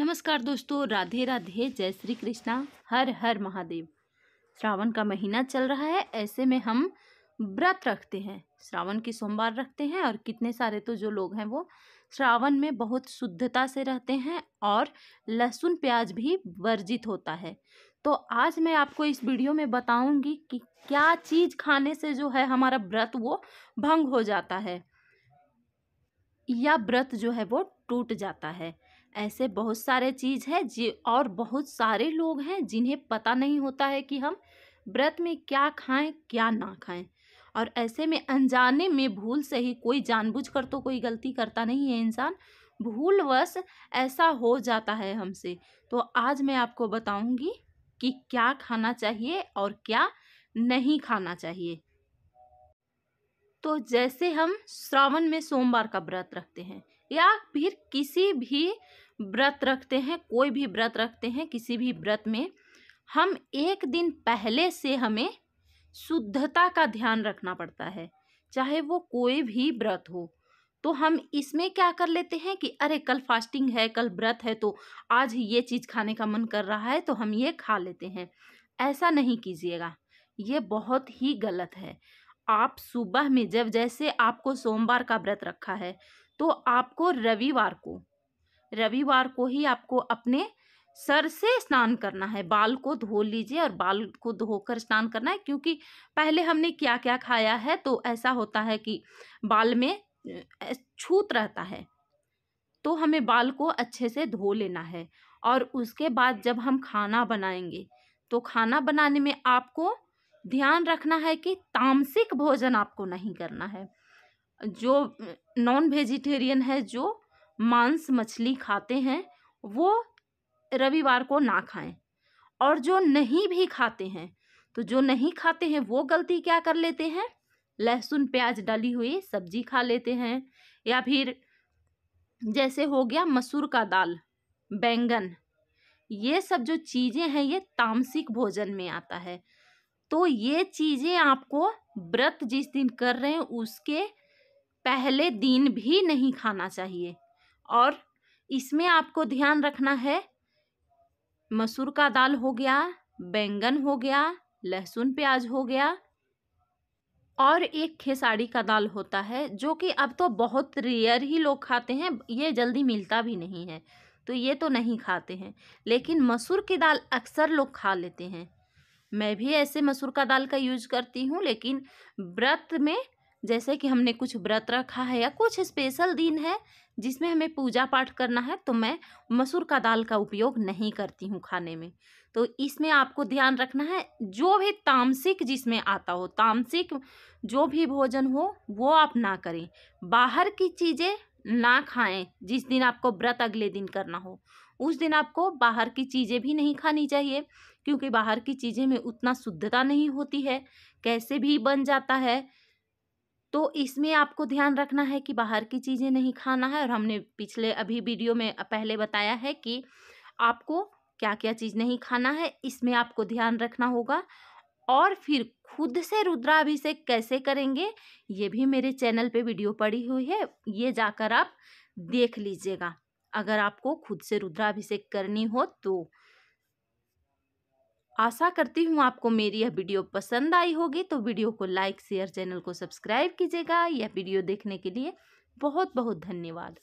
नमस्कार दोस्तों राधे राधे जय श्री कृष्णा हर हर महादेव श्रावण का महीना चल रहा है ऐसे में हम व्रत रखते हैं श्रावण की सोमवार रखते हैं और कितने सारे तो जो लोग हैं वो श्रावण में बहुत शुद्धता से रहते हैं और लहसुन प्याज भी वर्जित होता है तो आज मैं आपको इस वीडियो में बताऊंगी कि क्या चीज़ खाने से जो है हमारा व्रत वो भंग हो जाता है या व्रत जो है वो टूट जाता है ऐसे बहुत सारे चीज़ है जी और बहुत सारे लोग हैं जिन्हें पता नहीं होता है कि हम व्रत में क्या खाएं क्या ना खाएं और ऐसे में अनजाने में भूल से ही कोई जानबूझकर तो कोई गलती करता नहीं है इंसान भूलवश ऐसा हो जाता है हमसे तो आज मैं आपको बताऊंगी कि क्या खाना चाहिए और क्या नहीं खाना चाहिए तो जैसे हम श्रावण में सोमवार का व्रत रखते हैं या फिर किसी भी व्रत रखते हैं कोई भी व्रत रखते हैं किसी भी व्रत में हम एक दिन पहले से हमें शुद्धता का ध्यान रखना पड़ता है चाहे वो कोई भी व्रत हो तो हम इसमें क्या कर लेते हैं कि अरे कल फास्टिंग है कल व्रत है तो आज ये चीज़ खाने का मन कर रहा है तो हम ये खा लेते हैं ऐसा नहीं कीजिएगा ये बहुत ही गलत है आप सुबह में जब जैसे आपको सोमवार का व्रत रखा है तो आपको रविवार को रविवार को ही आपको अपने सर से स्नान करना है बाल को धो लीजिए और बाल को धोकर स्नान करना है क्योंकि पहले हमने क्या क्या खाया है तो ऐसा होता है कि बाल में छूत रहता है तो हमें बाल को अच्छे से धो लेना है और उसके बाद जब हम खाना बनाएंगे तो खाना बनाने में आपको ध्यान रखना है कि तामसिक भोजन आपको नहीं करना है जो नॉन वेजिटेरियन है जो मांस मछली खाते हैं वो रविवार को ना खाएं और जो नहीं भी खाते हैं तो जो नहीं खाते हैं वो गलती क्या कर लेते हैं लहसुन प्याज डाली हुई सब्जी खा लेते हैं या फिर जैसे हो गया मसूर का दाल बैंगन ये सब जो चीज़ें हैं ये तामसिक भोजन में आता है तो ये चीज़ें आपको व्रत जिस दिन कर रहे हैं उसके पहले दिन भी नहीं खाना चाहिए और इसमें आपको ध्यान रखना है मसूर का दाल हो गया बैंगन हो गया लहसुन प्याज हो गया और एक खेसारी का दाल होता है जो कि अब तो बहुत रेयर ही लोग खाते हैं ये जल्दी मिलता भी नहीं है तो ये तो नहीं खाते हैं लेकिन मसूर की दाल अक्सर लोग खा लेते हैं मैं भी ऐसे मसूर का दाल का यूज करती हूँ लेकिन व्रत में जैसे कि हमने कुछ व्रत रखा है या कुछ स्पेशल दिन है जिसमें हमें पूजा पाठ करना है तो मैं मसूर का दाल का उपयोग नहीं करती हूँ खाने में तो इसमें आपको ध्यान रखना है जो भी तामसिक जिसमें आता हो तामसिक जो भी भोजन हो वो आप ना करें बाहर की चीज़ें ना खाएं जिस दिन आपको व्रत अगले दिन करना हो उस दिन आपको बाहर की चीज़ें भी नहीं खानी चाहिए क्योंकि बाहर की चीज़ें में उतना शुद्धता नहीं होती है कैसे भी बन जाता है तो इसमें आपको ध्यान रखना है कि बाहर की चीज़ें नहीं खाना है और हमने पिछले अभी वीडियो में पहले बताया है कि आपको क्या क्या चीज़ नहीं खाना है इसमें आपको ध्यान रखना होगा और फिर खुद से रुद्राभिषेक कैसे करेंगे ये भी मेरे चैनल पे वीडियो पड़ी हुई है ये जाकर आप देख लीजिएगा अगर आपको खुद से रुद्राभिषेक करनी हो तो आशा करती हूँ आपको मेरी यह वीडियो पसंद आई होगी तो वीडियो को लाइक शेयर चैनल को सब्सक्राइब कीजिएगा यह वीडियो देखने के लिए बहुत बहुत धन्यवाद